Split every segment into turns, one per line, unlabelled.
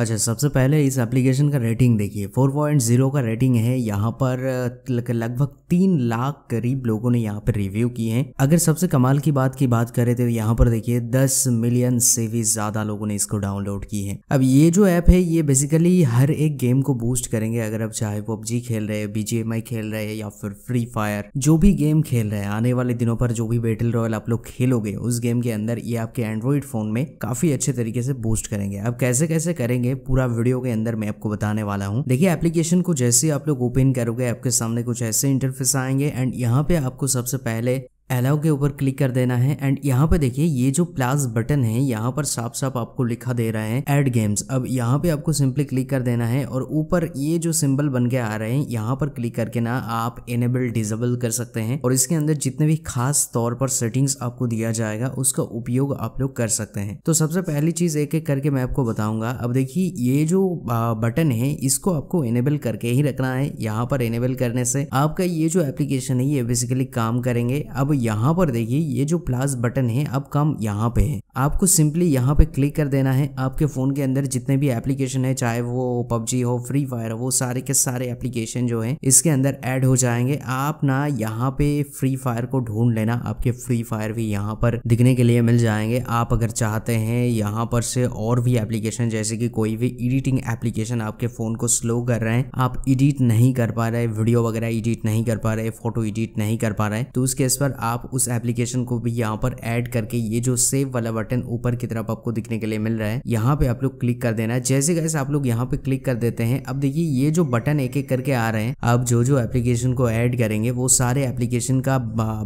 अच्छा सबसे पहले इस एप्लीकेशन का रेटिंग देखिए 4.0 का रेटिंग है यहाँ पर लगभग तीन लाख करीब लोगों ने यहाँ पर रिव्यू किए हैं अगर सबसे कमाल की बात की बात करें तो यहाँ पर देखिए 10 मिलियन से भी ज़्यादा लोगों ने इसको डाउनलोड की है अब ये जो ऐप है ये बेसिकली हर एक गेम को बूस्ट करेंगे अगर आप चाहे पबजी खेल रहे हैं बीजेएमआई खेल रहे हैं या फिर फ्री फायर जो भी गेम खेल रहे हैं आने वाले दिनों पर जो भी बैटल रॉयल आप लोग खेलोगे उस गेम के अंदर ये आपके एंड्रॉइड फोन में काफ़ी अच्छे तरीके से बूस्ट करेंगे अब कैसे कैसे करेंगे करेंगे पूरा वीडियो के अंदर मैं आपको बताने वाला हूँ देखिए एप्लीकेशन को जैसे आप लोग ओपन करोगे आपके सामने कुछ ऐसे इंटरफेस आएंगे एंड यहाँ पे आपको सबसे पहले एलाओ के ऊपर क्लिक कर देना है एंड यहाँ पे देखिए ये जो प्लास बटन है यहाँ पर साफ साफ आपको लिखा दे रहा है एड गेम्स अब यहाँ पे आपको सिंपली क्लिक कर देना है और ऊपर ये जो सिंबल बन के आ रहे हैं यहाँ पर क्लिक करके ना आप इनेबल डिजेबल कर सकते हैं और इसके अंदर जितने भी खास तौर पर सेटिंग्स आपको दिया जाएगा उसका उपयोग आप लोग कर सकते हैं तो सबसे पहली चीज एक एक करके मैं आपको बताऊंगा अब देखिए ये जो बटन है इसको आपको एनेबल करके ही रखना है यहाँ पर एनेबल करने से आपका ये जो एप्लीकेशन है ये बेसिकली काम करेंगे अब यहाँ पर देखिए ये जो प्लस बटन है अब काम यहाँ पे है आपको सिंपली यहाँ पे क्लिक कर देना है आपके फ़ोन के अंदर जितने भी एप्लीकेशन है चाहे वो पबजी हो फ्री फायर हो वो सारे के सारे एप्लीकेशन जो है इसके अंदर एड हो जाएंगे आप ना यहाँ पे फ्री फायर को ढूंढ लेना आपके फ्री फायर भी यहाँ पर दिखने के लिए मिल जाएंगे आप अगर चाहते हैं यहाँ पर से और भी एप्लीकेशन जैसे कि कोई भी एडिटिंग एप्लीकेशन आपके फ़ोन को स्लो कर रहे हैं आप एडिट नहीं कर पा रहे वीडियो वगैरह एडिट नहीं कर पा रहे फोटो एडिट नहीं कर पा रहे तो उसके इस पर आप आप उस एप्लीकेशन को भी यहाँ पर ऐड करके ये जो सेव वाला बटन ऊपर की तरफ आपको दिखने के लिए मिल रहा है यहाँ पे आप लोग क्लिक कर देना है जैसे कैसे आप लोग यहाँ पे क्लिक कर देते हैं अब देखिए ये जो बटन एक एक करके आ रहे हैं आप जो जो एप्लीकेशन को ऐड करेंगे वो सारे एप्लीकेशन का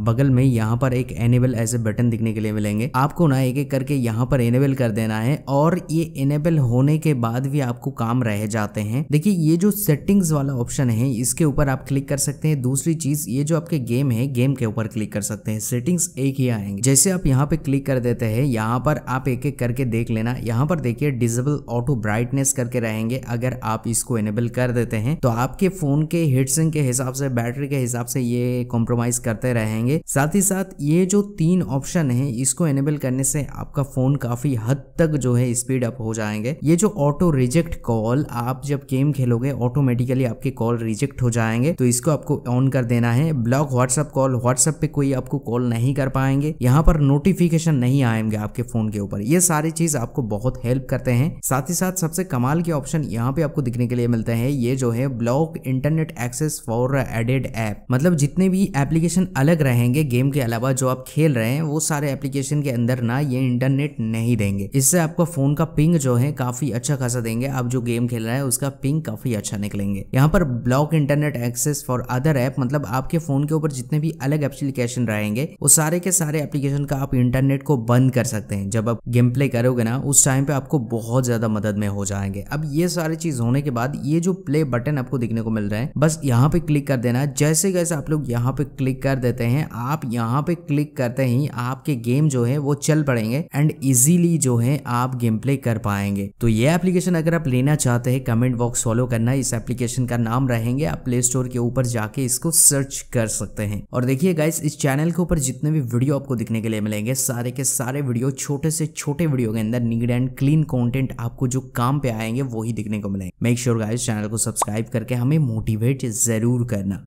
बगल में यहाँ पर एक एनेबल ऐसे बटन दिखने के लिए मिलेंगे आपको ना एक एक करके यहाँ पर एनेबल कर देना है और ये एनेबल होने के बाद भी आपको काम रह जाते हैं देखिए ये जो सेटिंग्स वाला ऑप्शन है इसके ऊपर आप क्लिक कर सकते हैं दूसरी चीज ये जो आपके गेम है गेम के ऊपर क्लिक कर सकते सकते हैं सेटिंग्स एक ही आएंगे जैसे आप यहाँ पे क्लिक कर देते हैं यहाँ पर आप एक एक करके देख लेना यहाँ पर देखिए डिजेबल ऑटो ब्राइटनेस करके रहेंगे अगर आप इसको एनेबल कर देते हैं तो आपके फोन के हेडसिंग के हिसाब से बैटरी के हिसाब से ये कॉम्प्रोमाइज करते रहेंगे साथ ही साथ ये जो तीन ऑप्शन है इसको एनेबल करने से आपका फोन काफी हद तक जो है स्पीड अप हो जाएंगे ये जो ऑटो रिजेक्ट कॉल आप जब गेम खेलोगे ऑटोमेटिकली आपके कॉल रिजेक्ट हो जाएंगे तो इसको आपको ऑन कर देना है ब्लॉक व्हाट्सएप कॉल व्हाट्सएप पे कोई भी आपको कॉल नहीं कर पाएंगे यहाँ पर नोटिफिकेशन नहीं आएंगे आपके फोन के ऊपर ये सारी चीज आपको बहुत हेल्प करते हैं साथ ही साथ सबसे कमाल के ऑप्शन यहाँ पे आपको दिखने के लिए मिलते हैं ये जो है block internet access for added app मतलब जितने भी एप्लीकेशन अलग रहेंगे गेम के अलावा जो आप खेल रहे हैं वो सारे एप्लीकेशन के अंदर ना ये इंटरनेट नहीं देंगे इससे आपका फोन का पिंग जो है काफी अच्छा खासा देंगे आप जो गेम खेल रहे हैं उसका पिंग काफी अच्छा निकलेंगे यहाँ पर block internet access for other app मतलब आपके फोन के ऊपर जितने भी अलग एप्लीकेशन एप्लीकेशन रहेंगे वो सारे के सारे एप्लीकेशन का आप इंटरनेट को बंद कर सकते हैं जब आप गेम प्ले करोगे ना उस टाइम पे आपको बहुत ज्यादा मदद में हो जाएंगे अब ये सारी चीज होने के बाद ये जो प्ले बटन आपको दिखने को मिल रहा है बस यहाँ पे क्लिक कर देना जैसे जैसे आप लोग यहाँ पे क्लिक कर देते हैं आप यहाँ पे क्लिक करते ही आपके गेम जो है वो चल पड़ेंगे एंड इजीली जो है आप गेम प्ले कर पाएंगे तो ये एप्लीकेशन अगर आप लेना चाहते हैं कमेंट बॉक्स फॉलो करना इस एप्लीकेशन का नाम रहेंगे आप प्ले स्टोर के ऊपर जाके इसको सर्च कर सकते हैं और देखिए गाइस इस चैनल चैनल के ऊपर जितने भी वीडियो आपको दिखने के लिए मिलेंगे सारे के सारे वीडियो छोटे से छोटे वीडियो के अंदर नीड एंड क्लीन कंटेंट आपको जो काम पे आएंगे वही दिखने को मिलेंगे मेक श्योर गाइस चैनल को सब्सक्राइब करके हमें मोटिवेट जरूर करना